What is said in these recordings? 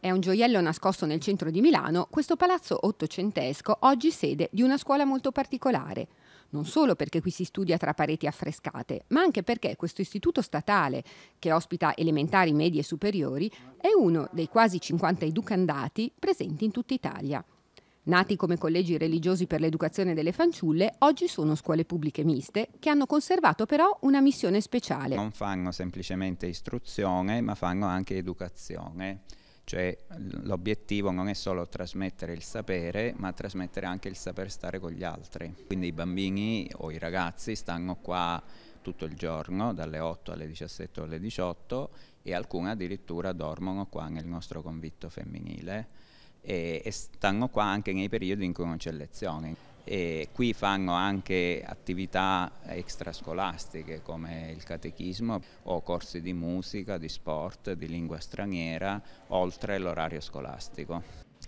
È un gioiello nascosto nel centro di Milano, questo palazzo ottocentesco oggi sede di una scuola molto particolare. Non solo perché qui si studia tra pareti affrescate, ma anche perché questo istituto statale, che ospita elementari, medie e superiori, è uno dei quasi 50 educandati presenti in tutta Italia. Nati come collegi religiosi per l'educazione delle fanciulle, oggi sono scuole pubbliche miste che hanno conservato però una missione speciale. Non fanno semplicemente istruzione, ma fanno anche educazione. Cioè l'obiettivo non è solo trasmettere il sapere, ma trasmettere anche il saper stare con gli altri. Quindi i bambini o i ragazzi stanno qua tutto il giorno, dalle 8 alle 17 alle 18 e alcune addirittura dormono qua nel nostro convitto femminile e, e stanno qua anche nei periodi in cui non c'è lezione e qui fanno anche attività extrascolastiche come il catechismo o corsi di musica, di sport, di lingua straniera, oltre l'orario scolastico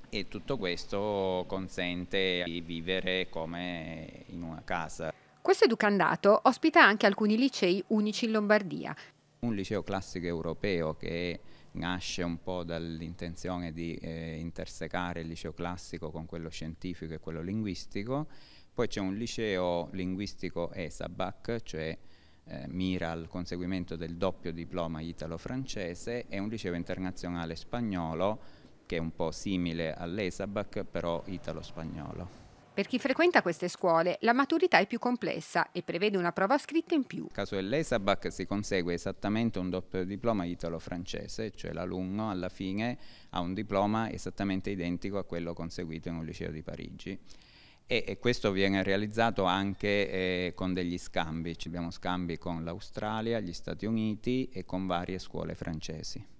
e tutto questo consente di vivere come in una casa. Questo educandato ospita anche alcuni licei unici in Lombardia. Un liceo classico europeo che nasce un po' dall'intenzione di eh, intersecare il liceo classico con quello scientifico e quello linguistico, poi c'è un liceo linguistico ESABAC, cioè eh, mira al conseguimento del doppio diploma italo-francese e un liceo internazionale spagnolo che è un po' simile all'ESABAC però italo-spagnolo. Per chi frequenta queste scuole la maturità è più complessa e prevede una prova scritta in più. Nel caso dell'ESABAC si consegue esattamente un doppio diploma italo-francese, cioè l'alunno alla fine ha un diploma esattamente identico a quello conseguito in un liceo di Parigi. E, questo viene realizzato anche eh, con degli scambi, Ci abbiamo scambi con l'Australia, gli Stati Uniti e con varie scuole francesi.